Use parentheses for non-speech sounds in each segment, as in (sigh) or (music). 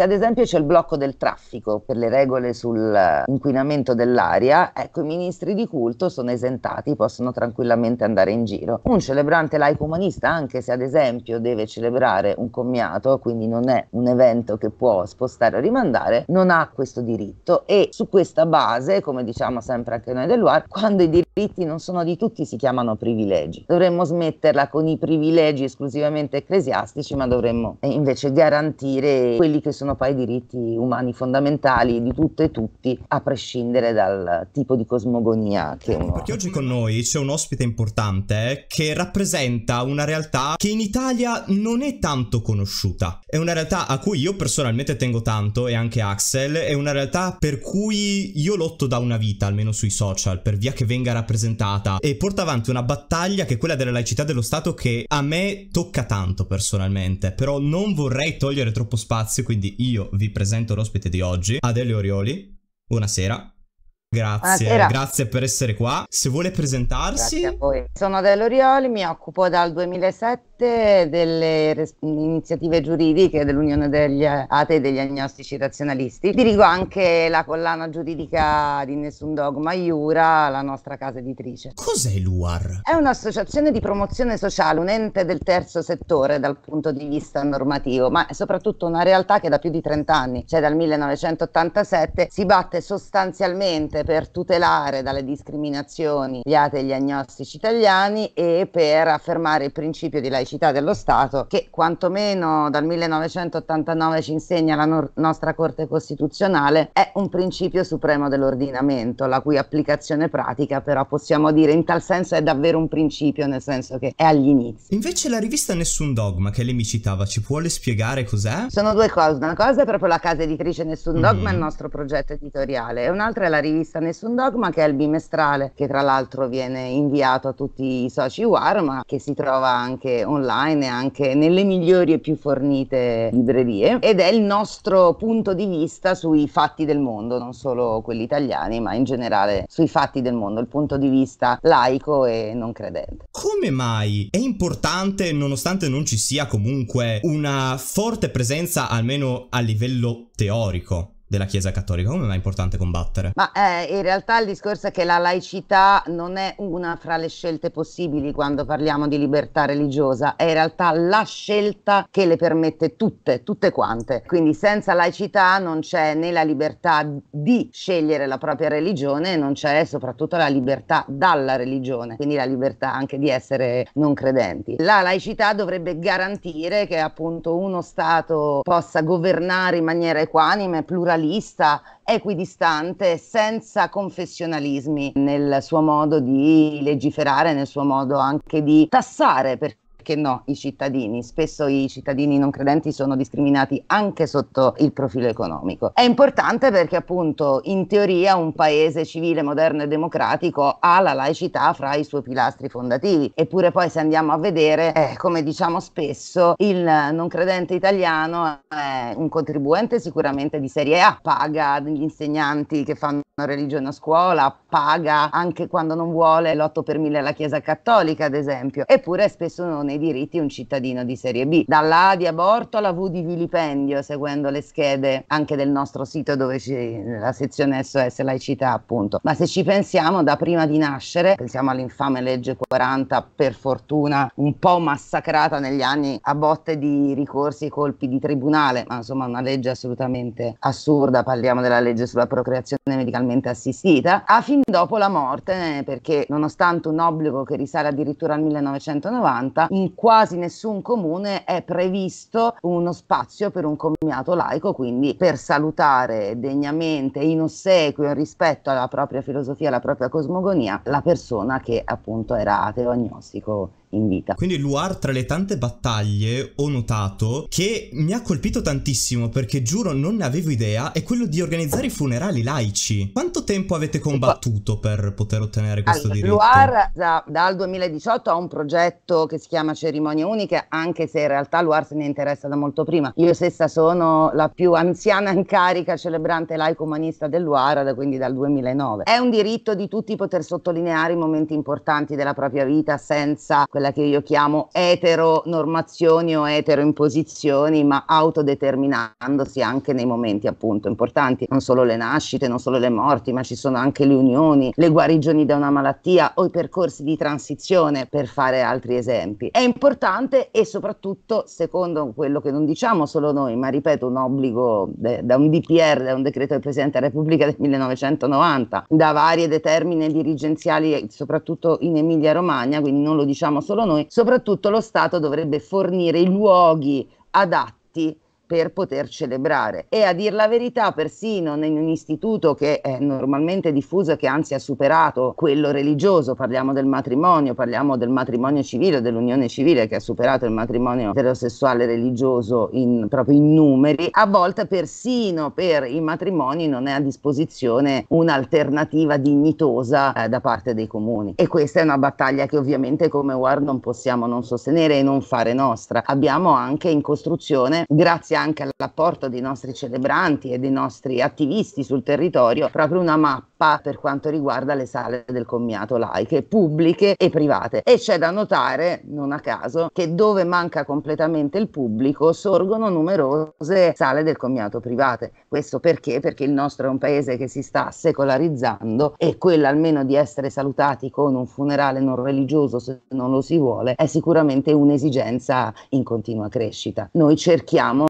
se ad esempio c'è il blocco del traffico per le regole sull'inquinamento eh, dell'aria, ecco i ministri di culto sono esentati, possono tranquillamente andare in giro. Un celebrante laico umanista, anche se ad esempio deve celebrare un commiato, quindi non è un evento che può spostare o rimandare, non ha questo diritto e su questa base, come diciamo sempre anche noi dell'UAR, quando i diritti non sono di tutti si chiamano privilegi. Dovremmo smetterla con i privilegi esclusivamente ecclesiastici, ma dovremmo eh, invece garantire quelli che sono sono poi i diritti umani fondamentali di tutte e tutti, a prescindere dal tipo di cosmogonia che uno... Perché oggi con noi c'è un ospite importante che rappresenta una realtà che in Italia non è tanto conosciuta. È una realtà a cui io personalmente tengo tanto e anche Axel, è una realtà per cui io lotto da una vita, almeno sui social, per via che venga rappresentata e porta avanti una battaglia che è quella della laicità dello Stato che a me tocca tanto personalmente, però non vorrei togliere troppo spazio, quindi io vi presento l'ospite di oggi, Adele Orioli. Buonasera. Grazie, Buonasera. grazie per essere qua. Se vuole presentarsi. Grazie a voi. Sono Adele Orioli, mi occupo dal 2007 parte delle res- iniziative giuridiche dell'Unione degli Atei e degli Agnostici Razionalisti. Dirigo anche la collana giuridica di Nessun Dogma Iura, la nostra casa editrice. Cos'è l'UAR? È un'associazione di promozione sociale, un ente del terzo settore dal punto di vista normativo, ma è soprattutto una realtà che da più di 30 anni, cioè dal 1987, si batte sostanzialmente per tutelare dalle discriminazioni gli atei e gli agnostici italiani e per affermare il principio di laicità laicità dello Stato che quantomeno dal 1989 ci insegna la no- nostra Corte Costituzionale è un principio supremo dell'ordinamento, la cui applicazione pratica però possiamo dire in tal senso è davvero un principio, nel senso che è agli inizi. Invece la rivista Nessun Dogma che lei mi citava ci vuole spiegare cos'è? Sono due cose, una cosa è proprio la casa editrice Nessun mm. Dogma, il nostro progetto editoriale, e un'altra è la rivista Nessun Dogma che è il bimestrale che tra l'altro viene inviato a tutti i soci UAR ma che si trova anche online online e anche nelle migliori e più fornite librerie ed è il nostro punto di vista sui fatti del mondo, non solo quelli italiani, ma in generale sui fatti del mondo, il punto di vista laico e non credente. Come mai è importante, nonostante non ci sia comunque una forte presenza almeno a livello teorico della Chiesa Cattolica? Come mai è importante combattere? Ma eh, in realtà il discorso è che la laicità non è una fra le scelte possibili quando parliamo di libertà religiosa, è in realtà la scelta che le permette tutte, tutte quante. Quindi senza laicità non c'è né la libertà di scegliere la propria religione, non c'è soprattutto la libertà dalla religione, quindi la libertà anche di essere non credenti. La laicità dovrebbe garantire che appunto uno Stato possa governare in maniera equanime, pluralistica, pluralista, equidistante, senza confessionalismi nel suo modo di legiferare, nel suo modo anche di tassare, perché perché no, i cittadini. Spesso i cittadini non credenti sono discriminati anche sotto il profilo economico. È importante perché appunto in teoria un paese civile, moderno e democratico ha la laicità fra i suoi pilastri fondativi. Eppure poi se andiamo a vedere, eh, come diciamo spesso, il non credente italiano è un contribuente sicuramente di serie A, paga gli insegnanti che fanno religione a scuola, paga anche quando non vuole l'8 per 1000 alla Chiesa Cattolica, ad esempio, eppure spesso non nei diritti un cittadino di serie B. Dalla A di aborto alla V di vilipendio, seguendo le schede anche del nostro sito dove c'è la sezione SOS laicità appunto. Ma se ci pensiamo da prima di nascere, pensiamo all'infame legge 40 per fortuna un po' massacrata negli anni a botte di ricorsi e colpi di tribunale, ma insomma una legge assolutamente assurda, parliamo della legge sulla procreazione medicalmente assistita, a fin dopo la morte, perché nonostante un obbligo che risale addirittura al 1990, in quasi nessun comune è previsto uno spazio per un commiato laico, quindi per salutare degnamente, in ossequio, in rispetto alla propria filosofia, alla propria cosmogonia, la persona che appunto era ateo agnostico in vita. Quindi Luar tra le tante battaglie ho notato che mi ha colpito tantissimo perché giuro non ne avevo idea è quello di organizzare i funerali laici. Quanto tempo avete combattuto per poter ottenere questo allora, diritto? Luar da, dal 2018 ha un progetto che si chiama Cerimonie Uniche anche se in realtà Luar se ne interessa da molto prima. Io stessa sono la più anziana in carica celebrante laico umanista del Luar quindi dal 2009. È un diritto di tutti poter sottolineare i momenti importanti della propria vita senza quella quella che io chiamo eteronormazioni o eteroimposizioni, ma autodeterminandosi anche nei momenti appunto importanti, non solo le nascite, non solo le morti, ma ci sono anche le unioni, le guarigioni da una malattia o i percorsi di transizione, per fare altri esempi. È importante e soprattutto, secondo quello che non diciamo solo noi, ma ripeto, un obbligo de- da un DPR, da un decreto del Presidente della Repubblica del 1990, da varie determine dirigenziali, soprattutto in Emilia Romagna, quindi non lo diciamo solo solo noi, soprattutto lo Stato dovrebbe fornire i luoghi adatti per poter celebrare. E a dir la verità, persino in un istituto che è normalmente diffuso e che anzi ha superato quello religioso, parliamo del matrimonio, parliamo del matrimonio civile, dell'unione civile che ha superato il matrimonio eterosessuale religioso in, proprio in numeri, a volte persino per i matrimoni non è a disposizione un'alternativa dignitosa eh, da parte dei comuni. E questa è una battaglia che ovviamente come WAR non possiamo non sostenere e non fare nostra. Abbiamo anche in costruzione, grazie a anche all'apporto dei nostri celebranti e dei nostri attivisti sul territorio proprio una mappa per quanto riguarda le sale del commiato laiche, pubbliche e private. E c'è da notare, non a caso, che dove manca completamente il pubblico sorgono numerose sale del commiato private. Questo perché? Perché il nostro è un paese che si sta secolarizzando e quella almeno di essere salutati con un funerale non religioso se non lo si vuole è sicuramente un'esigenza in continua crescita. Noi cerchiamo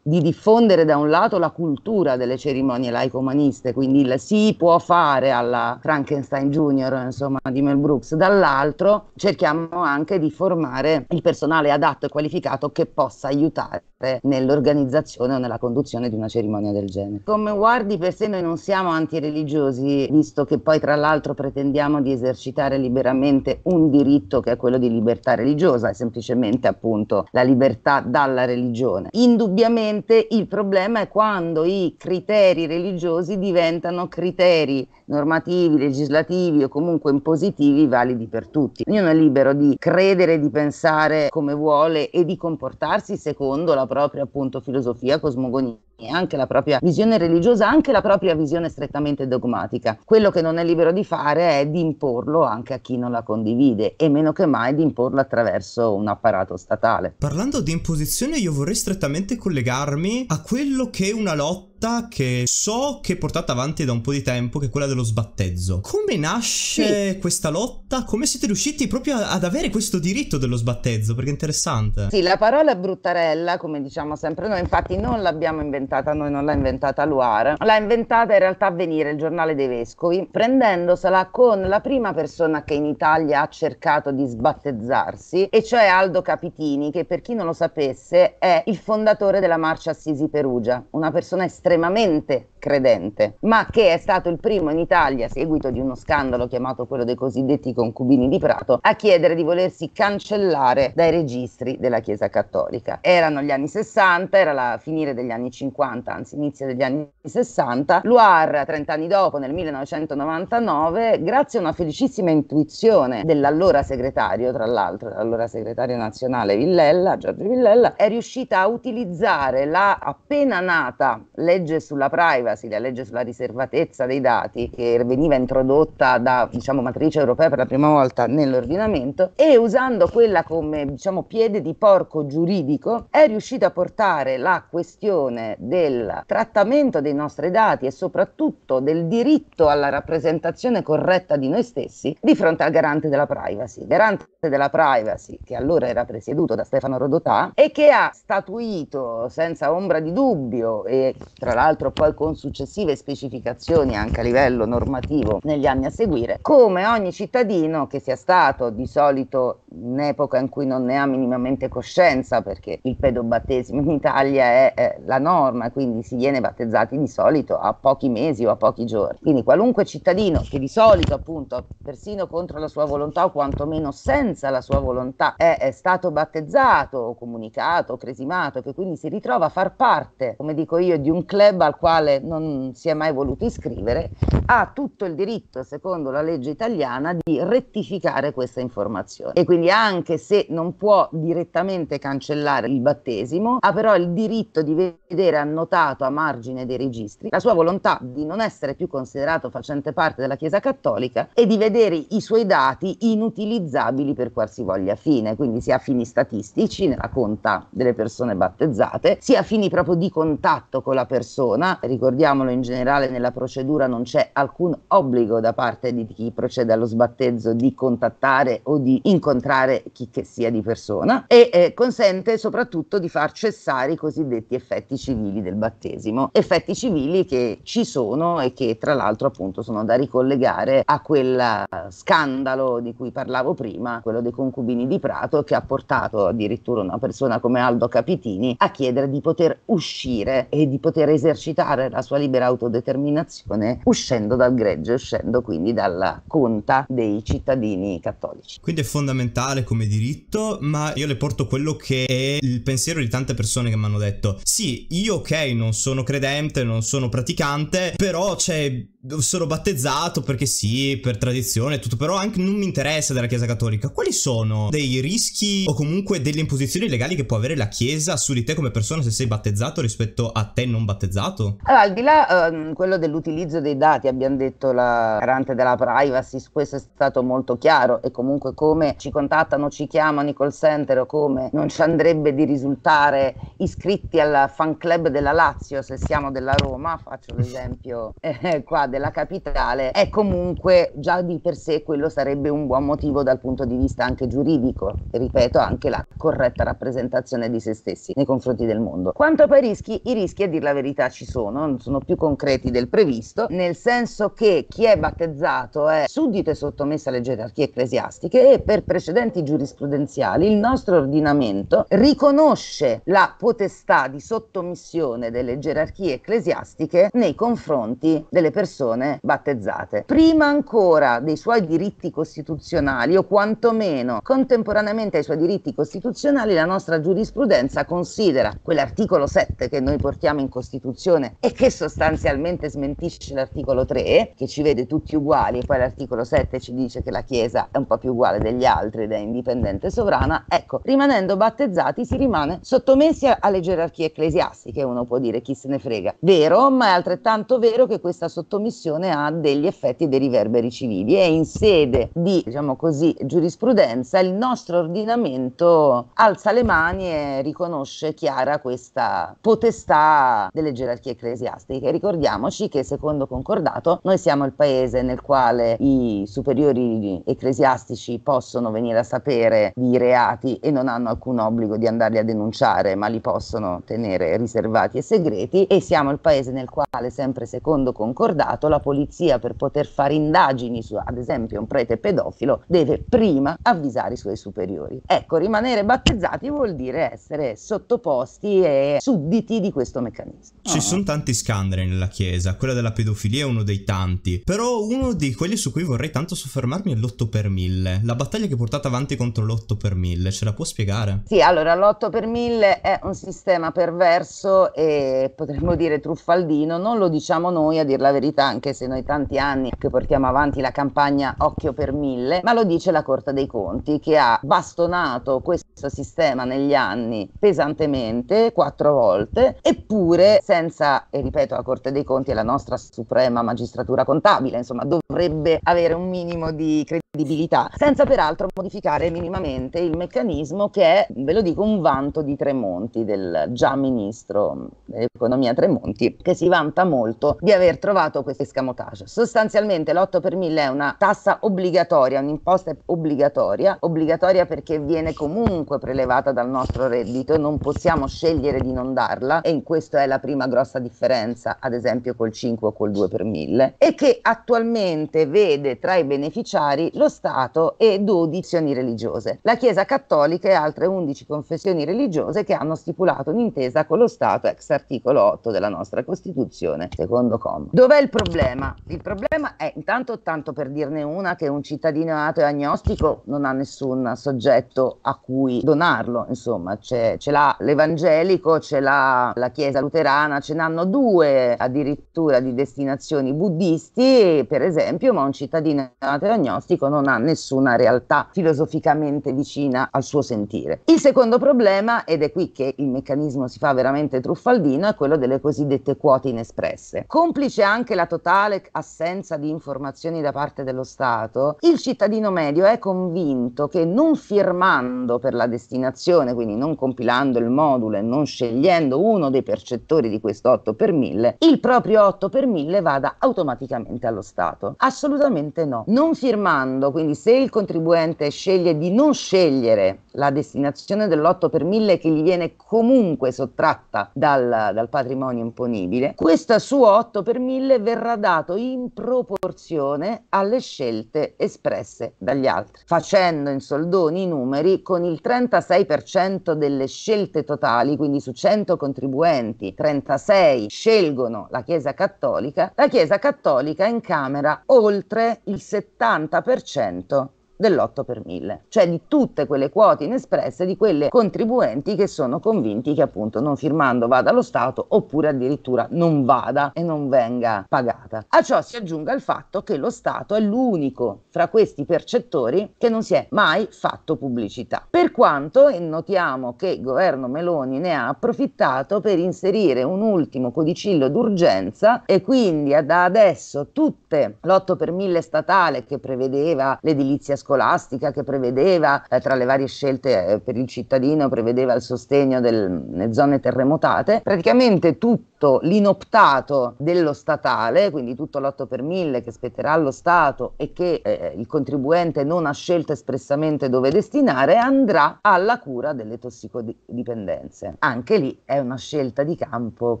di diffondere da un lato la cultura delle cerimonie laico-umaniste, quindi il si può fare alla Frankenstein Junior, insomma, di Mel Brooks, dall'altro cerchiamo anche di formare il personale adatto e qualificato che possa aiutare parte nell'organizzazione o nella conduzione di una cerimonia del genere. Come guardi per sé noi non siamo antireligiosi, visto che poi tra l'altro pretendiamo di esercitare liberamente un diritto che è quello di libertà religiosa, è semplicemente appunto la libertà dalla religione. Indubbiamente il problema è quando i criteri religiosi diventano criteri normativi, legislativi o comunque impositivi validi per tutti. Ognuno è libero di credere, di pensare come vuole e di comportarsi secondo la propria appunto filosofia cosmogonica e anche la propria visione religiosa, anche la propria visione strettamente dogmatica. Quello che non è libero di fare è di imporlo anche a chi non la condivide e meno che mai di imporlo attraverso un apparato statale. Parlando di imposizione io vorrei strettamente collegarmi a quello che è una lotta che so che è portata avanti da un po' di tempo, che è quella dello sbattezzo. Come nasce sì. questa lotta? Come siete riusciti proprio ad avere questo diritto dello sbattezzo? Perché è interessante. Sì, la parola è bruttarella, come diciamo sempre noi, infatti non l'abbiamo inventata inventata noi, non l'ha inventata Loire, l'ha inventata in realtà Avvenire, il giornale dei vescovi, prendendosela con la prima persona che in Italia ha cercato di sbattezzarsi, e cioè Aldo Capitini, che per chi non lo sapesse è il fondatore della Marcia Assisi Perugia, una persona estremamente credente, ma che è stato il primo in Italia, a seguito di uno scandalo chiamato quello dei cosiddetti concubini di Prato, a chiedere di volersi cancellare dai registri della Chiesa Cattolica. Erano gli anni 60, era la finire degli anni 50, anzi inizio degli anni 60, Luar, 30 anni dopo, nel 1999, grazie a una felicissima intuizione dell'allora segretario, tra l'altro, l'allora segretario nazionale Villella, Giorgio Villella, è riuscita a utilizzare la appena nata legge sulla privacy, la legge sulla riservatezza dei dati, che veniva introdotta da diciamo, matrice europea per la prima volta nell'ordinamento, e usando quella come diciamo, piede di porco giuridico, è riuscita a portare la questione del trattamento dei dei nostri dati e soprattutto del diritto alla rappresentazione corretta di noi stessi di fronte al garante della privacy. Garante della privacy, che allora era presieduto da Stefano Rodotà, e che ha statuito senza ombra di dubbio, e tra l'altro poi con successive specificazioni anche a livello normativo negli anni a seguire, come ogni cittadino che sia stato di solito in epoca in cui non ne ha minimamente coscienza, perché il pedobattesimo in Italia è, è la norma, quindi si viene battezzati di solito a pochi mesi o a pochi giorni. Quindi qualunque cittadino che di solito appunto persino contro la sua volontà o quantomeno senza senza la sua volontà è, è stato battezzato, comunicato, cresimato, che quindi si ritrova a far parte, come dico io, di un club al quale non si è mai voluto iscrivere, ha tutto il diritto, secondo la legge italiana, di rettificare questa informazione. E quindi anche se non può direttamente cancellare il battesimo, ha però il diritto di vedere annotato a margine dei registri la sua volontà di non essere più considerato facente parte della Chiesa Cattolica e di vedere i suoi dati inutilizzabili per per qualsivoglia fine, quindi sia fini statistici nella conta delle persone battezzate, sia fini proprio di contatto con la persona. Ricordiamolo in generale nella procedura non c'è alcun obbligo da parte di chi procede allo sbattezzo di contattare o di incontrare chi che sia di persona e eh, consente soprattutto di far cessare i cosiddetti effetti civili del battesimo, effetti civili che ci sono e che tra l'altro appunto sono da ricollegare a quel eh, scandalo di cui parlavo prima, quello dei concubini di Prato, che ha portato addirittura una persona come Aldo Capitini a chiedere di poter uscire e di poter esercitare la sua libera autodeterminazione uscendo dal greggio, uscendo quindi dalla conta dei cittadini cattolici. Quindi è fondamentale come diritto, ma io le porto quello che è il pensiero di tante persone che mi hanno detto: sì, io ok, non sono credente, non sono praticante, però c'è sono battezzato perché sì, per tradizione e tutto, però anche non mi interessa della Chiesa Cattolica. Quali sono dei rischi o comunque delle imposizioni legali che può avere la Chiesa su di te come persona se sei battezzato rispetto a te non battezzato? Allora, al di là um, quello dell'utilizzo dei dati, abbiamo detto la garante della privacy, questo è stato molto chiaro e comunque come ci contattano, ci chiamano i call center o come non ci andrebbe di risultare iscritti al fan club della Lazio se siamo della Roma, faccio l'esempio (laughs) eh, qua della capitale è comunque già di per sé quello sarebbe un buon motivo dal punto di vista anche giuridico, ripeto anche la corretta rappresentazione di se stessi nei confronti del mondo. Quanto ai rischi, i rischi a dir la verità ci sono, sono più concreti del previsto, nel senso che chi è battezzato è suddito e sottomesso alle gerarchie ecclesiastiche e per precedenti giurisprudenziali il nostro ordinamento riconosce la potestà di sottomissione delle gerarchie ecclesiastiche nei confronti delle persone persone battezzate, prima ancora dei suoi diritti costituzionali o quantomeno contemporaneamente ai suoi diritti costituzionali, la nostra giurisprudenza considera quell'articolo 7 che noi portiamo in Costituzione e che sostanzialmente smentisce l'articolo 3, che ci vede tutti uguali, e poi l'articolo 7 ci dice che la Chiesa è un po' più uguale degli altri ed è indipendente e sovrana, ecco, rimanendo battezzati si rimane sottomessi alle gerarchie ecclesiastiche, uno può dire chi se ne frega. Vero, ma è altrettanto vero che questa sottomissione trasmissione ha degli effetti e dei riverberi civili e in sede di diciamo così, giurisprudenza il nostro ordinamento alza le mani e riconosce chiara questa potestà delle gerarchie ecclesiastiche. Ricordiamoci che secondo concordato noi siamo il paese nel quale i superiori ecclesiastici possono venire a sapere di reati e non hanno alcun obbligo di andarli a denunciare, ma li possono tenere riservati e segreti e siamo il paese nel quale sempre secondo concordato Stato, la polizia, per poter fare indagini su, ad esempio, un prete pedofilo, deve prima avvisare i suoi superiori. Ecco, rimanere battezzati vuol dire essere sottoposti e sudditi di questo meccanismo. Ci oh. sono tanti scandali nella Chiesa, quella della pedofilia è uno dei tanti, però uno di quelli su cui vorrei tanto soffermarmi è l'otto per mille, la battaglia che portate avanti contro l'otto per mille, ce la può spiegare? Sì, allora l'otto per mille è un sistema perverso e potremmo dire truffaldino, non lo diciamo noi a dir la verità anche se noi tanti anni che portiamo avanti la campagna Occhio per Mille, ma lo dice la Corte dei Conti che ha bastonato questo sistema negli anni pesantemente, quattro volte, eppure senza, e ripeto, la Corte dei Conti è la nostra suprema magistratura contabile, insomma dovrebbe avere un minimo di credibilità credibilità, senza peraltro modificare minimamente il meccanismo che è, ve lo dico, un vanto di Tremonti, del già ministro dell'economia Tremonti, che si vanta molto di aver trovato questo escamotage. Sostanzialmente l'8 per 1000 è una tassa obbligatoria, un'imposta obbligatoria, obbligatoria perché viene comunque prelevata dal nostro reddito, non possiamo scegliere di non darla e in questo è la prima grossa differenza, ad esempio col 5 o col 2 per 1000, e che attualmente vede tra i beneficiari lo dello Stato e 12 confessioni religiose. La Chiesa Cattolica e altre 11 confessioni religiose che hanno stipulato un'intesa con lo Stato ex articolo 8 della nostra Costituzione, secondo comma. Dov'è il problema? Il problema è intanto tanto per dirne una che un cittadino ateo e agnostico non ha nessun soggetto a cui donarlo, insomma, ce l'ha l'evangelico, ce l'ha la Chiesa luterana, ce n'hanno due addirittura di destinazioni buddisti, per esempio, ma un cittadino ateo e agnostico non non ha nessuna realtà filosoficamente vicina al suo sentire. Il secondo problema, ed è qui che il meccanismo si fa veramente truffaldino, è quello delle cosiddette quote inespresse. Complice anche la totale assenza di informazioni da parte dello Stato, il cittadino medio è convinto che non firmando per la destinazione, quindi non compilando il modulo e non scegliendo uno dei percettori di questo 8 per 1000, il proprio 8 per 1000 vada automaticamente allo Stato. Assolutamente no. Non firmando fondo, quindi se il contribuente sceglie di non scegliere la destinazione dell'otto per mille che gli viene comunque sottratta dal, dal patrimonio imponibile, questo suo 8 per mille verrà dato in proporzione alle scelte espresse dagli altri, facendo in soldoni i numeri con il 36% delle scelte totali, quindi su 100 contribuenti, 36 scelgono la Chiesa Cattolica, la Chiesa Cattolica incamera oltre il 70% 100% dell'8 per 1000, cioè di tutte quelle quote inespresse di quelle contribuenti che sono convinti che appunto non firmando vada allo Stato oppure addirittura non vada e non venga pagata. A ciò si aggiunga il fatto che lo Stato è l'unico fra questi percettori che non si è mai fatto pubblicità. Per quanto notiamo che il governo Meloni ne ha approfittato per inserire un ultimo codicillo d'urgenza e quindi da adesso tutte l'8 per 1000 statale che prevedeva l'edilizia scolastica scolastica che prevedeva, eh, tra le varie scelte eh, per il cittadino, prevedeva il sostegno delle zone terremotate, praticamente tutto l'inoptato dello statale, quindi tutto l'8 per 1000 che spetterà allo Stato e che eh, eh, il contribuente non ha scelto espressamente dove destinare, andrà alla cura delle tossicodipendenze. Anche lì è una scelta di campo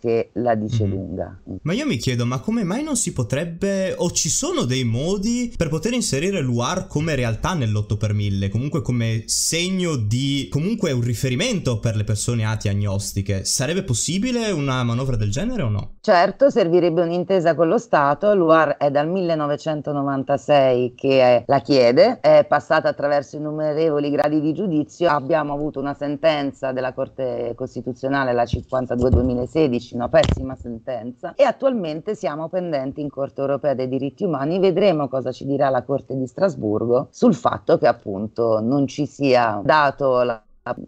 che la dice mm-hmm. lunga. Ma io mi chiedo, ma come mai non si potrebbe o ci sono dei modi per poter inserire l'UAR come realtà realtà nell'8 per 1000, comunque come segno di... comunque un riferimento per le persone ati agnostiche. Sarebbe possibile una manovra del genere o no? Certo, servirebbe un'intesa con lo Stato, l'UAR è dal 1996 che è, la chiede, è passata attraverso innumerevoli gradi di giudizio, abbiamo avuto una sentenza della Corte Costituzionale, la 52-2016, una pessima sentenza, e attualmente siamo pendenti in Corte Europea dei diritti umani, vedremo cosa ci dirà la Corte di Strasburgo sul fatto che appunto non ci sia dato la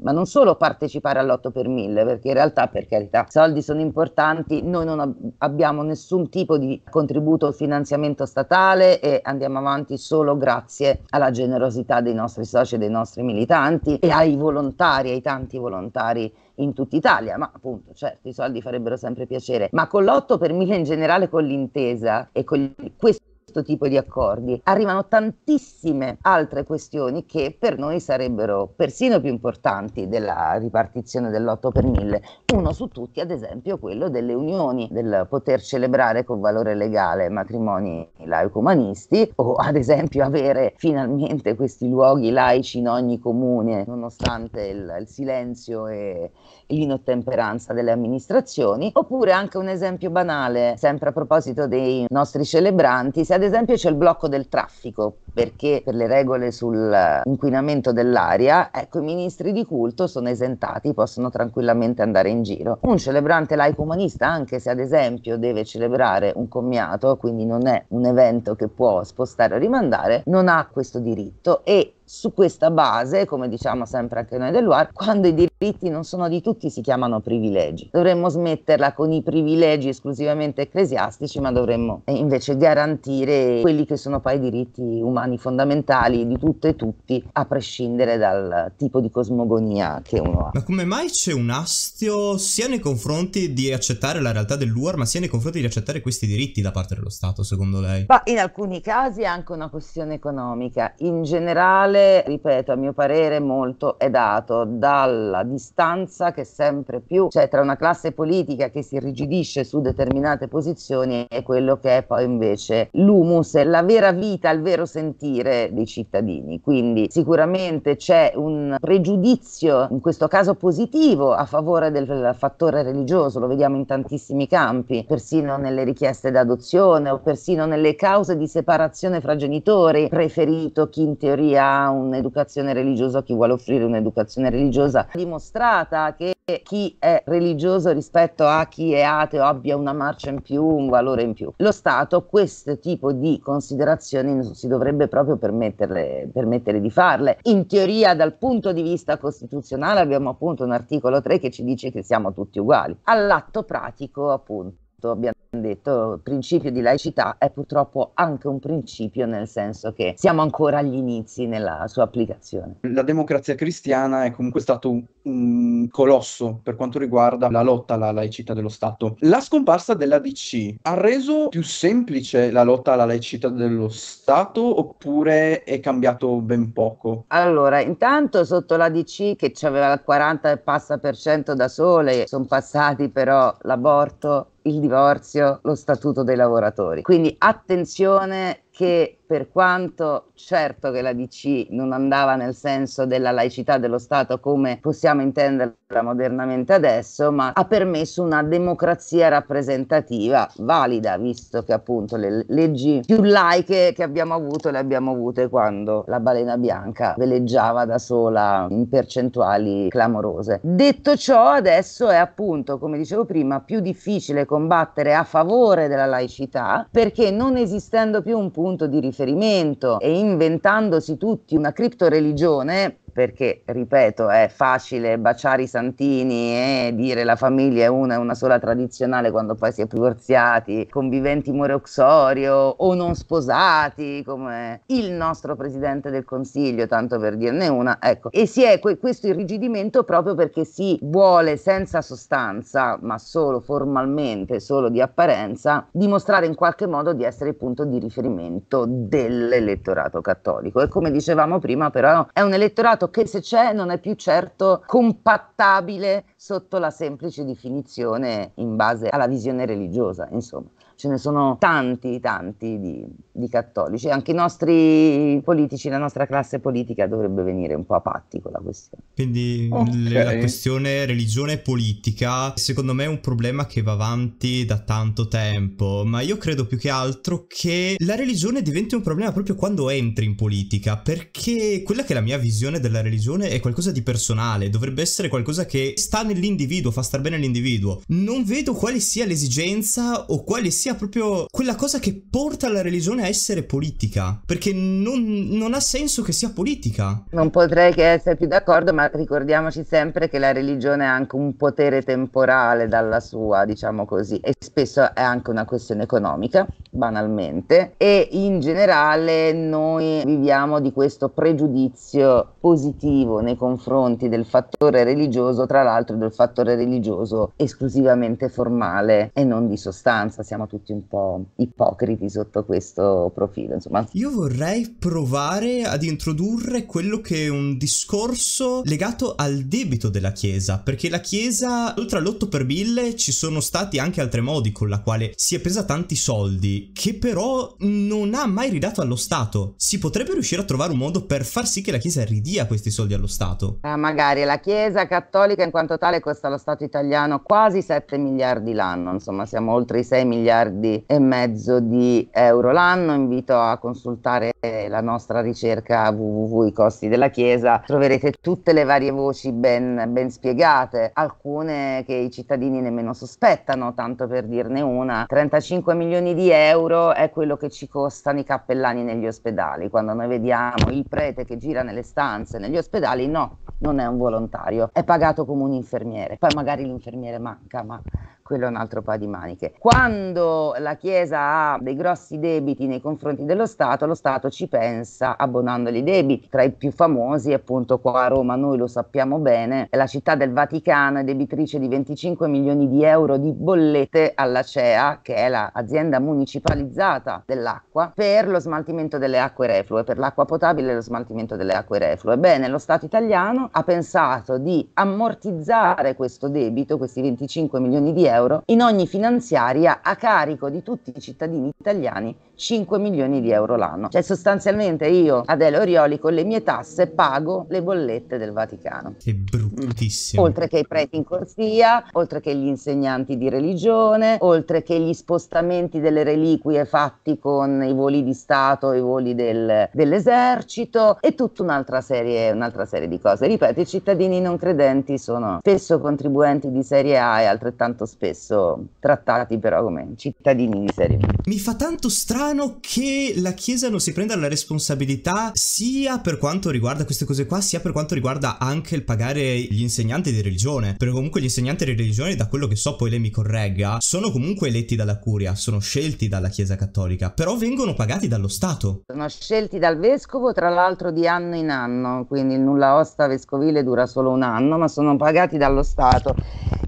ma non solo partecipare all'8 per 1000, perché in realtà, per carità, i soldi sono importanti, noi non ab- abbiamo nessun tipo di contributo o finanziamento statale e andiamo avanti solo grazie alla generosità dei nostri soci e dei nostri militanti e ai volontari, ai tanti volontari in tutta Italia, ma appunto certo i soldi farebbero sempre piacere, ma con l'8 per 1000 in generale, con l'intesa e con questo questo tipo di accordi arrivano tantissime altre questioni che per noi sarebbero persino più importanti della ripartizione dell'8 per 1000. Uno su tutti, ad esempio, quello delle unioni, del poter celebrare con valore legale matrimoni laico-umanisti o ad esempio avere finalmente questi luoghi laici in ogni comune, nonostante il, il silenzio e, l'inottemperanza delle amministrazioni, oppure anche un esempio banale, sempre a proposito dei nostri celebranti, se ad esempio c'è il blocco del traffico perché per le regole sull'inquinamento dell'aria, ecco, i ministri di culto sono esentati, possono tranquillamente andare in giro. Un celebrante laico umanista, anche se ad esempio deve celebrare un commiato, quindi non è un evento che può spostare o rimandare, non ha questo diritto e su questa base, come diciamo sempre anche noi dell'UAR, quando i diritti non sono di tutti si chiamano privilegi. Dovremmo smetterla con i privilegi esclusivamente ecclesiastici, ma dovremmo eh, invece garantire quelli che sono poi i diritti umani umani fondamentali di tutte e tutti, a prescindere dal tipo di cosmogonia che uno ha. Ma come mai c'è un astio sia nei confronti di accettare la realtà dell'UR, ma sia nei confronti di accettare questi diritti da parte dello Stato, secondo lei? Ma in alcuni casi è anche una questione economica. In generale, ripeto, a mio parere molto è dato dalla distanza che sempre più c'è cioè tra una classe politica che si irrigidisce su determinate posizioni e quello che è poi invece l'humus, la vera vita, il vero sentimento sentire dei cittadini. Quindi sicuramente c'è un pregiudizio, in questo caso positivo, a favore del fattore religioso, lo vediamo in tantissimi campi, persino nelle richieste d'adozione o persino nelle cause di separazione fra genitori, preferito chi in teoria ha un'educazione religiosa, chi vuole offrire un'educazione religiosa, dimostrata che chi è religioso rispetto a chi è ateo abbia una marcia in più, un valore in più. Lo Stato questo tipo di considerazioni si dovrebbe dovrebbe proprio permetterle, permettere di farle. In teoria dal punto di vista costituzionale abbiamo appunto un articolo 3 che ci dice che siamo tutti uguali. All'atto pratico appunto abbiamo detto, il principio di laicità è purtroppo anche un principio nel senso che siamo ancora agli inizi nella sua applicazione. La democrazia cristiana è comunque stato un, un colosso per quanto riguarda la lotta alla laicità dello Stato. La scomparsa della DC ha reso più semplice la lotta alla laicità dello Stato oppure è cambiato ben poco? Allora, intanto sotto la DC che aveva il 40 e passa per cento da sole, sono passati però l'aborto il divorzio, lo statuto dei lavoratori. Quindi attenzione che per quanto certo che la DC non andava nel senso della laicità dello Stato come possiamo intenderla modernamente adesso, ma ha permesso una democrazia rappresentativa valida, visto che appunto le leggi più laiche che abbiamo avuto le abbiamo avute quando la balena bianca veleggiava da sola in percentuali clamorose. Detto ciò, adesso è appunto, come dicevo prima, più difficile combattere a favore della laicità perché non esistendo più un punto punto di riferimento e inventandosi tutti una criptoreligione perché, ripeto, è facile baciare i santini e dire la famiglia è una e una sola tradizionale quando poi si è divorziati, conviventi muore-uxorio o non sposati, come il nostro presidente del Consiglio, tanto per dirne una. Ecco, e si è que- questo irrigidimento proprio perché si vuole senza sostanza, ma solo formalmente, solo di apparenza, dimostrare in qualche modo di essere il punto di riferimento dell'elettorato cattolico. E come dicevamo prima, però, è un elettorato che se c'è non è più certo compattabile sotto la semplice definizione in base alla visione religiosa, insomma ce ne sono tanti, tanti di, di cattolici. Anche i nostri politici, la nostra classe politica dovrebbe venire un po' a patti con la questione. Quindi okay. la questione religione e politica, secondo me è un problema che va avanti da tanto tempo, ma io credo più che altro che la religione diventi un problema proprio quando entri in politica, perché quella che è la mia visione della religione è qualcosa di personale, dovrebbe essere qualcosa che sta nell'individuo, fa star bene all'individuo. Non vedo quale sia l'esigenza o quale sia sia proprio quella cosa che porta la religione a essere politica, perché non, non ha senso che sia politica. Non potrei che essere più d'accordo, ma ricordiamoci sempre che la religione ha anche un potere temporale dalla sua, diciamo così, e spesso è anche una questione economica, banalmente, e in generale noi viviamo di questo pregiudizio positivo nei confronti del fattore religioso, tra l'altro del fattore religioso esclusivamente formale e non di sostanza, siamo tutti tutti un po' ipocriti sotto questo profilo. Insomma. Io vorrei provare ad introdurre quello che è un discorso legato al debito della Chiesa, perché la Chiesa, oltre all'8 per 1000, ci sono stati anche altri modi con la quale si è presa tanti soldi, che però non ha mai ridato allo Stato. Si potrebbe riuscire a trovare un modo per far sì che la Chiesa ridia questi soldi allo Stato? Eh, magari la Chiesa cattolica in quanto tale costa allo Stato italiano quasi 7 miliardi l'anno, insomma siamo oltre i 6 miliardi miliardi e mezzo di euro l'anno. Invito a consultare la nostra ricerca www. I costi della Chiesa. Troverete tutte le varie voci ben, ben spiegate, alcune che i cittadini nemmeno sospettano, tanto per dirne una. 35 milioni di euro è quello che ci costano i cappellani negli ospedali. Quando noi vediamo il prete che gira nelle stanze, negli ospedali, no, non è un volontario, è pagato come un infermiere. Poi magari l'infermiere manca, ma quello è un altro paio di maniche. Quando la Chiesa ha dei grossi debiti nei confronti dello Stato, lo Stato ci pensa abbonandoli i debiti. Tra i più famosi, appunto, qua a Roma noi lo sappiamo bene, la città del Vaticano è debitrice di 25 milioni di euro di bollette alla CEA, che è l'azienda municipalizzata dell'acqua, per lo smaltimento delle acque reflue, per l'acqua potabile e lo smaltimento delle acque reflue. Ebbene, lo Stato italiano ha pensato di ammortizzare questo debito, questi 25 milioni di euro, euro, in ogni finanziaria a carico di tutti i cittadini italiani 5 milioni di euro l'anno. Cioè sostanzialmente io, Adele Orioli, con le mie tasse pago le bollette del Vaticano. Che bruttissimo. Oltre che i preti in corsia, oltre che gli insegnanti di religione, oltre che gli spostamenti delle reliquie fatti con i voli di Stato, i voli del, dell'esercito e tutta un'altra serie, un'altra serie di cose. Ripeto, i cittadini non credenti sono spesso contribuenti di serie A e altrettanto spesso spesso trattati però come cittadini di serie B. Mi fa tanto strano che la Chiesa non si prenda la responsabilità sia per quanto riguarda queste cose qua, sia per quanto riguarda anche il pagare gli insegnanti di religione, perché comunque gli insegnanti di religione, da quello che so, poi lei mi corregga, sono comunque eletti dalla curia, sono scelti dalla Chiesa Cattolica, però vengono pagati dallo Stato. Sono scelti dal vescovo, tra l'altro di anno in anno, quindi il nulla osta vescovile dura solo un anno, ma sono pagati dallo Stato.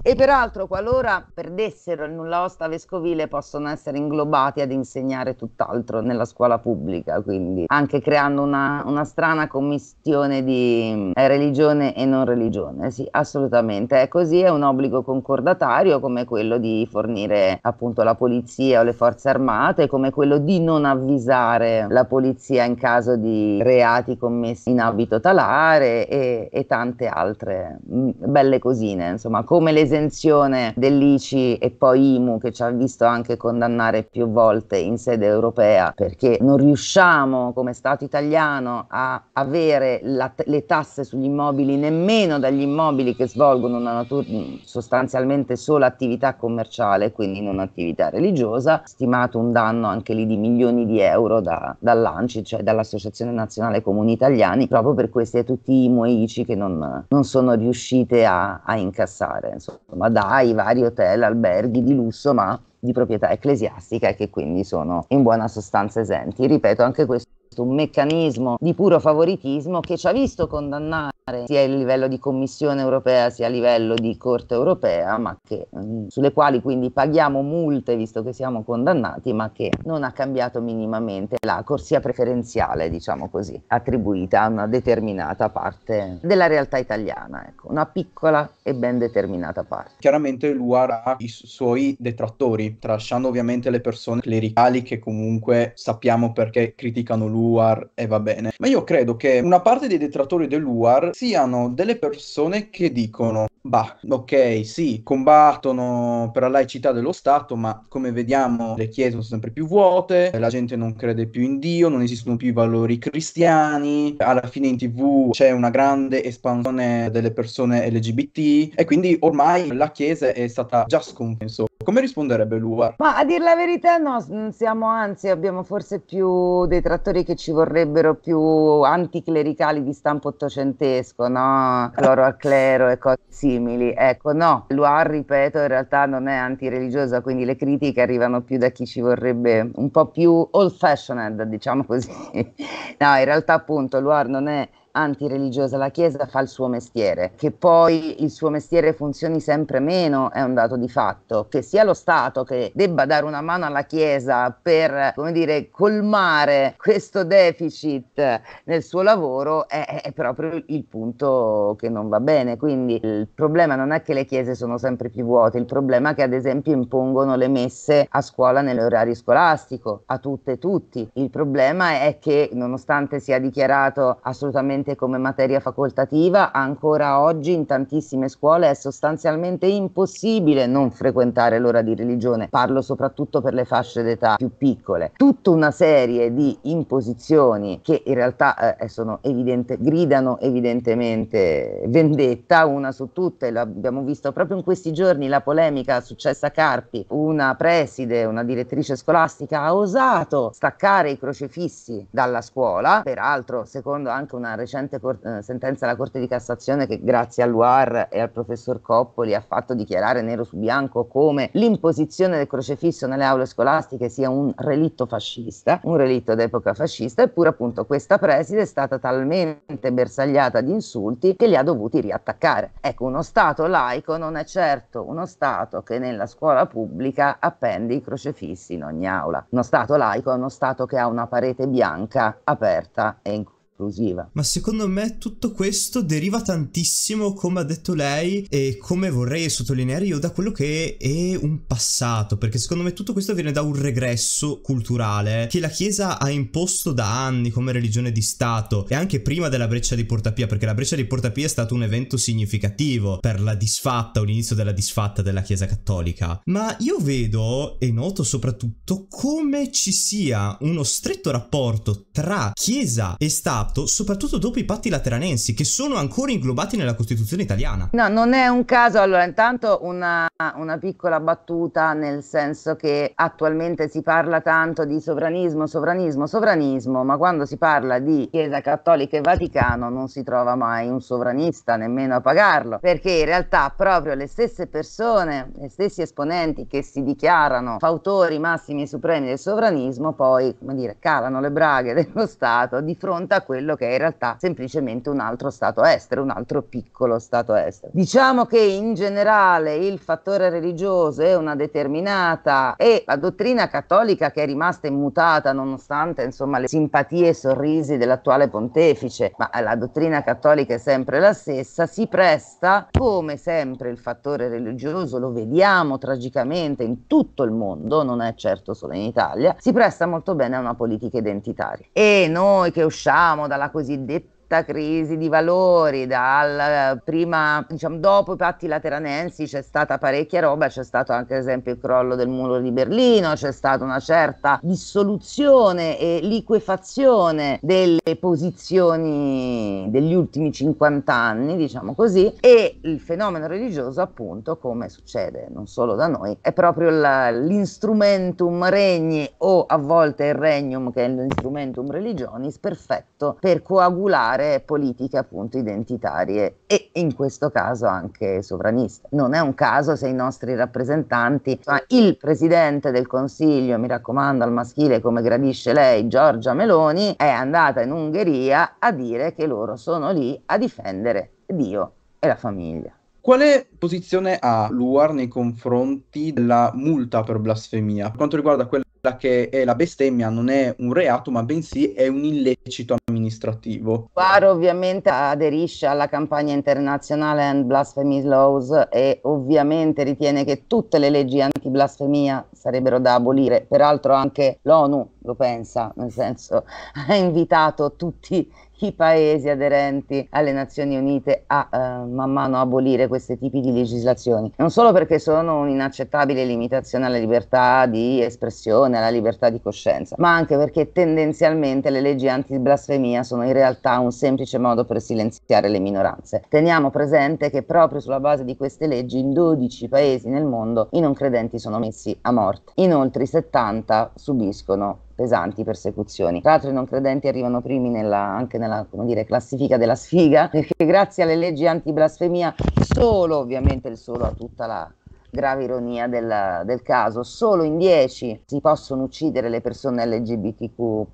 E peraltro, qualora perdessero il nulla osta vescovile possono essere inglobati ad insegnare tutt'altro nella scuola pubblica, quindi anche creando una, una strana commistione di mm, religione e non religione. Sì, assolutamente, è così, è un obbligo concordatario come quello di fornire appunto la polizia o le forze armate, come quello di non avvisare la polizia in caso di reati commessi in abito talare e, e tante altre mm, belle cosine, insomma come l'esenzione dell'ICI economici e poi IMU che ci ha visto anche condannare più volte in sede europea perché non riusciamo come Stato italiano a avere la, le tasse sugli immobili nemmeno dagli immobili che svolgono una natura, sostanzialmente solo attività commerciale, quindi non attività religiosa, stimato un danno anche lì di milioni di euro da, dall'ANCI, cioè dall'Associazione Nazionale Comuni Italiani, proprio per questi e tutti i ICI che non, non sono riuscite a, a incassare, insomma, dai vari hotel hotel, alberghi di lusso, ma di proprietà ecclesiastica e che quindi sono in buona sostanza esenti. Ripeto, anche questo un meccanismo di puro favoritismo che ci ha visto condannare sia a livello di Commissione europea sia a livello di Corte europea, ma che, mm, sulle quali quindi paghiamo multe visto che siamo condannati, ma che non ha cambiato minimamente la corsia preferenziale, diciamo così, attribuita a una determinata parte della realtà italiana, ecco, una piccola e ben determinata parte. Chiaramente l'UAR ha i suoi detrattori, tralasciando ovviamente le persone clericali che comunque sappiamo perché criticano l'UAR dell'UAR e va bene. Ma io credo che una parte dei detrattori dell'UAR siano delle persone che dicono, bah, ok, sì, combattono per la laicità dello Stato, ma come vediamo le chiese sono sempre più vuote, la gente non crede più in Dio, non esistono più i valori cristiani, alla fine in tv c'è una grande espansione delle persone LGBT e quindi ormai la chiesa è stata già sconfessa. Come risponderebbe Luar? Ma a dire la verità no, siamo anzi, abbiamo forse più dei trattori che ci vorrebbero più anticlericali di stampo ottocentesco, no? Cloro al clero e cose simili. Ecco, no, Luar, ripeto, in realtà non è antireligiosa, quindi le critiche arrivano più da chi ci vorrebbe un po' più old fashioned, diciamo così. (laughs) no, in realtà appunto Luar non è antireligiosa, la Chiesa fa il suo mestiere, che poi il suo mestiere funzioni sempre meno è un dato di fatto, che sia lo Stato che debba dare una mano alla Chiesa per, come dire, colmare questo deficit nel suo lavoro è, è proprio il punto che non va bene, quindi il problema non è che le chiese sono sempre più vuote, il problema è che ad esempio impongono le messe a scuola nell'orario scolastico a tutte e tutti, il problema è che nonostante sia dichiarato assolutamente presente come materia facoltativa, ancora oggi in tantissime scuole è sostanzialmente impossibile non frequentare l'ora di religione, parlo soprattutto per le fasce d'età più piccole. Tutta una serie di imposizioni che in realtà eh, sono evidente, gridano evidentemente vendetta, una su tutte, l'abbiamo visto proprio in questi giorni la polemica successa a Carpi, una preside, una direttrice scolastica ha osato staccare i crocefissi dalla scuola, peraltro secondo anche una recente recente cor- eh, sentenza della Corte di Cassazione che grazie all'UAR e al professor Coppoli ha fatto dichiarare nero su bianco come l'imposizione del crocefisso nelle aule scolastiche sia un relitto fascista, un relitto d'epoca fascista, eppure appunto questa preside è stata talmente bersagliata di insulti che li ha dovuti riattaccare. Ecco, uno Stato laico non è certo uno Stato che nella scuola pubblica appende i crocefissi in ogni aula. Uno Stato laico è uno Stato che ha una parete bianca aperta e in esclusiva. Ma secondo me tutto questo deriva tantissimo, come ha detto lei, e come vorrei sottolineare io, da quello che è un passato, perché secondo me tutto questo viene da un regresso culturale che la Chiesa ha imposto da anni come religione di Stato e anche prima della breccia di Portapia, perché la breccia di Portapia è stato un evento significativo per la disfatta o l'inizio della disfatta della Chiesa cattolica. Ma io vedo e noto soprattutto come ci sia uno stretto rapporto tra Chiesa e Stato fatto soprattutto dopo i patti lateranensi che sono ancora inglobati nella Costituzione italiana. No, non è un caso, allora intanto una una piccola battuta nel senso che attualmente si parla tanto di sovranismo, sovranismo, sovranismo, ma quando si parla di Chiesa Cattolica e Vaticano non si trova mai un sovranista nemmeno a pagarlo, perché in realtà proprio le stesse persone, gli stessi esponenti che si dichiarano fautori massimi e supremi del sovranismo, poi, come dire, calano le braghe (laughs) dello Stato di fronte a quello che è in realtà semplicemente un altro Stato estero, un altro piccolo Stato estero. Diciamo che in generale il fattore fattore religioso è una determinata e la dottrina cattolica che è rimasta immutata nonostante insomma, le simpatie e sorrisi dell'attuale pontefice, ma la dottrina cattolica è sempre la stessa, si presta come sempre il fattore religioso, lo vediamo tragicamente in tutto il mondo, non è certo solo in Italia, si presta molto bene a una politica identitaria. E noi che usciamo dalla cosiddetta questa crisi di valori, dal, prima, diciamo, dopo i patti lateranensi c'è stata parecchia roba, c'è stato anche ad esempio il crollo del muro di Berlino, c'è stata una certa dissoluzione e liquefazione delle posizioni degli ultimi 50 anni, diciamo così, e il fenomeno religioso appunto, come succede non solo da noi, è proprio la, l'instrumentum regni o a volte il regnum che è l'instrumentum religionis perfetto per coagulare fare politiche appunto identitarie e in questo caso anche sovraniste. Non è un caso se i nostri rappresentanti, cioè il presidente del Consiglio, mi raccomando al maschile come gradisce lei, Giorgia Meloni, è andata in Ungheria a dire che loro sono lì a difendere Dio e la famiglia. Quale posizione ha l'UAR nei confronti della multa per blasfemia? Per quanto riguarda quella che è la bestemmia non è un reato, ma bensì è un illecito amministrativo. VAR ovviamente aderisce alla campagna internazionale and blasphemy laws e ovviamente ritiene che tutte le leggi anti-blasfemia sarebbero da abolire. Peraltro anche l'ONU lo pensa, nel senso (laughs) ha invitato tutti i paesi aderenti alle Nazioni Unite a eh, man mano abolire questi tipi di legislazioni, non solo perché sono un'inaccettabile limitazione alla libertà di espressione, alla libertà di coscienza, ma anche perché tendenzialmente le leggi anti-blasfemia sono in realtà un semplice modo per silenziare le minoranze. Teniamo presente che proprio sulla base di queste leggi in 12 paesi nel mondo i non credenti sono messi a morte. Inoltre i 70 subiscono pesanti persecuzioni. Tra l'altro i non credenti arrivano primi nella, anche nella dire, classifica della sfiga, (laughs) perché grazie alle leggi antiblasfemia, solo ovviamente il solo a tutta la grave ironia del, del, caso, solo in 10 si possono uccidere le persone LGBTQ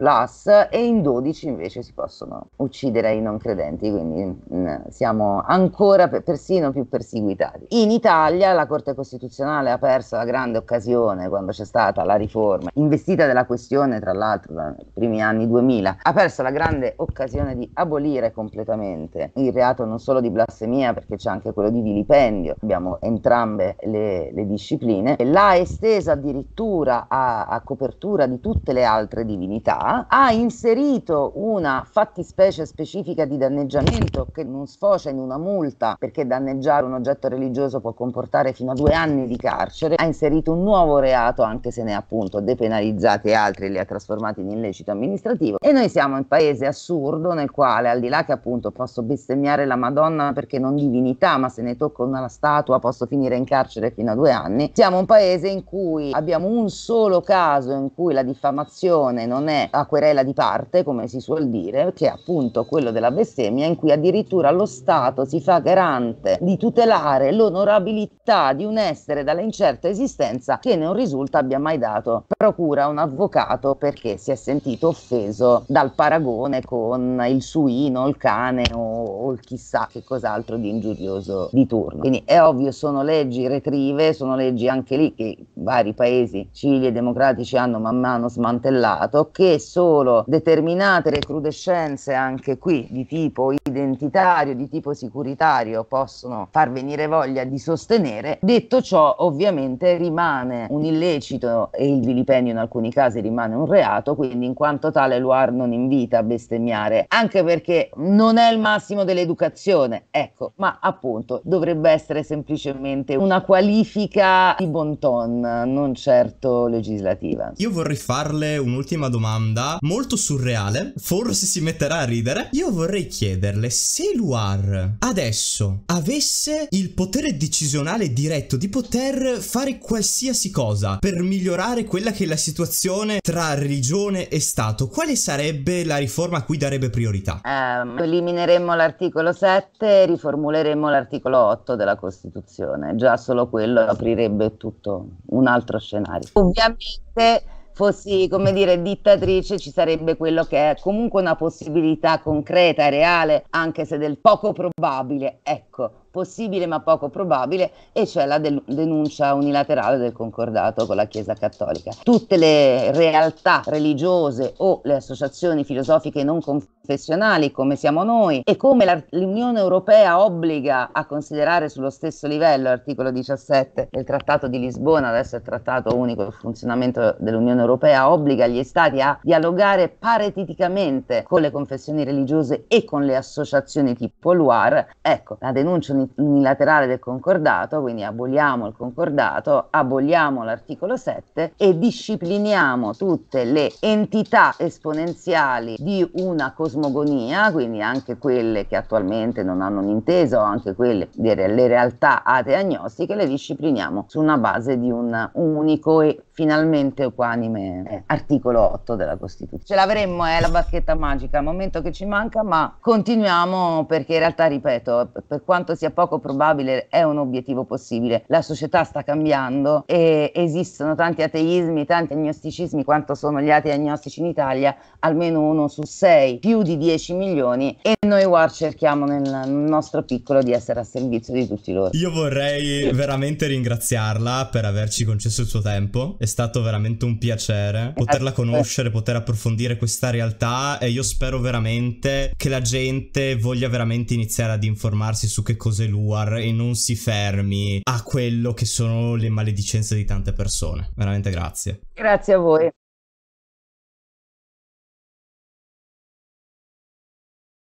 e in 12 invece si possono uccidere i non credenti, quindi mh, mm, siamo ancora per, persino più perseguitati. In Italia la Corte Costituzionale ha perso la grande occasione quando c'è stata la riforma, investita della questione tra l'altro dai primi anni 2000, ha perso la grande occasione di abolire completamente il reato non solo di blasfemia perché c'è anche quello di vilipendio, abbiamo entrambe le le, discipline, l'ha estesa addirittura a, a, copertura di tutte le altre divinità, ha inserito una fattispecie specifica di danneggiamento che non sfocia in una multa perché danneggiare un oggetto religioso può comportare fino a due anni di carcere, ha inserito un nuovo reato anche se ne ha appunto depenalizzati altri, e li ha trasformati in illecito amministrativo e noi siamo un paese assurdo nel quale al di là che appunto posso bestemmiare la Madonna perché non divinità ma se ne tocca una statua posso finire in carcere fino a due anni, siamo un paese in cui abbiamo un solo caso in cui la diffamazione non è a querela di parte, come si suol dire, che è appunto quello della bestemmia, in cui addirittura lo Stato si fa garante di tutelare l'onorabilità di un essere dalla incerta esistenza che non risulta abbia mai dato procura a un avvocato perché si è sentito offeso dal paragone con il suino, il cane o, o il chissà che cos'altro di ingiurioso di turno. Quindi è ovvio, sono leggi retrive relative, sono leggi anche lì che vari paesi civili e democratici hanno man mano smantellato, che solo determinate recrudescenze anche qui di tipo identitario, di tipo sicuritario possono far venire voglia di sostenere. Detto ciò, ovviamente rimane un illecito e il vilipendio in alcuni casi rimane un reato, quindi in quanto tale l'UAR non invita a bestemmiare, anche perché non è il massimo dell'educazione, ecco, ma appunto dovrebbe essere semplicemente una qualità modifica di bon ton, non certo legislativa. Io vorrei farle un'ultima domanda, molto surreale, forse si metterà a ridere. Io vorrei chiederle se Luar adesso avesse il potere decisionale diretto di poter fare qualsiasi cosa per migliorare quella che è la situazione tra religione e Stato, quale sarebbe la riforma a cui darebbe priorità? Um, elimineremmo l'articolo 7 e riformuleremmo l'articolo 8 della Costituzione, già solo quello quello aprirebbe tutto un altro scenario. Ovviamente fossi, come dire, dittatrice ci sarebbe quello che è comunque una possibilità concreta e reale, anche se del poco probabile, ecco, possibile ma poco probabile, e cioè la del- denuncia unilaterale del concordato con la Chiesa Cattolica. Tutte le realtà religiose o le associazioni filosofiche non confessionali come siamo noi e come la- l'Unione Europea obbliga a considerare sullo stesso livello l'articolo 17 del Trattato di Lisbona, adesso è il Trattato unico del funzionamento dell'Unione Europea, obbliga gli Stati a dialogare paretiticamente con le confessioni religiose e con le associazioni tipo l'UAR, ecco, la denuncia unilaterale unilaterale del concordato, quindi aboliamo il concordato, aboliamo l'articolo 7 e discipliniamo tutte le entità esponenziali di una cosmogonia, quindi anche quelle che attualmente non hanno un'intesa o anche quelle delle realtà ateagnostiche, le discipliniamo su una base di un unico e finalmente equanime eh, articolo 8 della Costituzione. Ce l'avremmo, è eh, la bacchetta magica, al momento che ci manca, ma continuiamo perché in realtà, ripeto, per quanto sia poco probabile, è un obiettivo possibile. La società sta cambiando e esistono tanti ateismi, tanti agnosticismi, quanto sono gli atei agnostici in Italia, almeno uno su sei, più di 10 milioni e noi War cerchiamo nel nostro piccolo di essere a servizio di tutti loro. Io vorrei veramente ringraziarla per averci concesso il suo tempo. È è stato veramente un piacere poterla conoscere, poter approfondire questa realtà e io spero veramente che la gente voglia veramente iniziare ad informarsi su che cos'è l'UAR e non si fermi a quello che sono le maledicenze di tante persone. Veramente grazie. Grazie a voi.